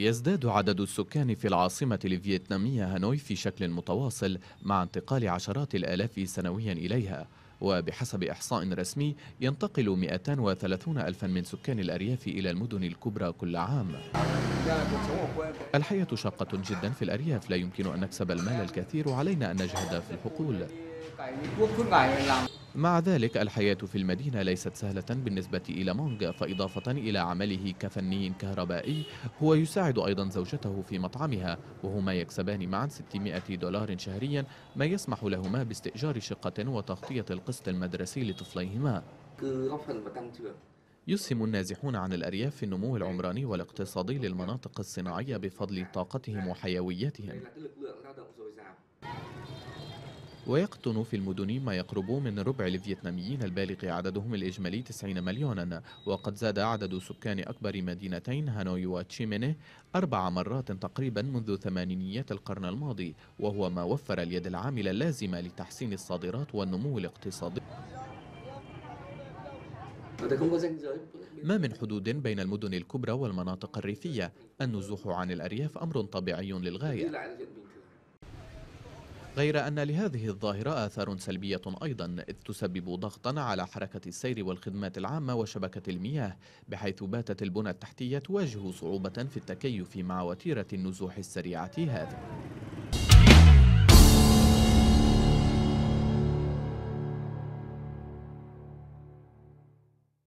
يزداد عدد السكان في العاصمة الفيتنامية هانوي في شكل متواصل مع انتقال عشرات الآلاف سنويا إليها وبحسب إحصاء رسمي ينتقل 230 ألفا من سكان الأرياف إلى المدن الكبرى كل عام الحياة شاقة جدا في الأرياف لا يمكن أن نكسب المال الكثير علينا أن نجهد في الحقول مع ذلك الحياة في المدينة ليست سهلة بالنسبة إلى مونغ فإضافة إلى عمله كفني كهربائي هو يساعد أيضا زوجته في مطعمها وهما يكسبان معا 600 دولار شهريا ما يسمح لهما باستئجار شقة وتغطية القسط المدرسي لطفليهما يسهم النازحون عن الأرياف في النمو العمراني والاقتصادي للمناطق الصناعية بفضل طاقتهم وحيويتهم ويقطن في المدن ما يقرب من ربع الفيتناميين البالغ عددهم الإجمالي 90 مليونا وقد زاد عدد سكان أكبر مدينتين هانوي وتشيمينه أربع مرات تقريبا منذ ثمانينيات القرن الماضي وهو ما وفر اليد العاملة اللازمة لتحسين الصادرات والنمو الاقتصادي ما من حدود بين المدن الكبرى والمناطق الريفية النزوح عن الأرياف أمر طبيعي للغاية غير أن لهذه الظاهرة آثار سلبية أيضا إذ تسبب ضغطا على حركة السير والخدمات العامة وشبكة المياه بحيث باتت البنى التحتية تواجه صعوبة في التكيف مع وتيرة النزوح السريعة هذه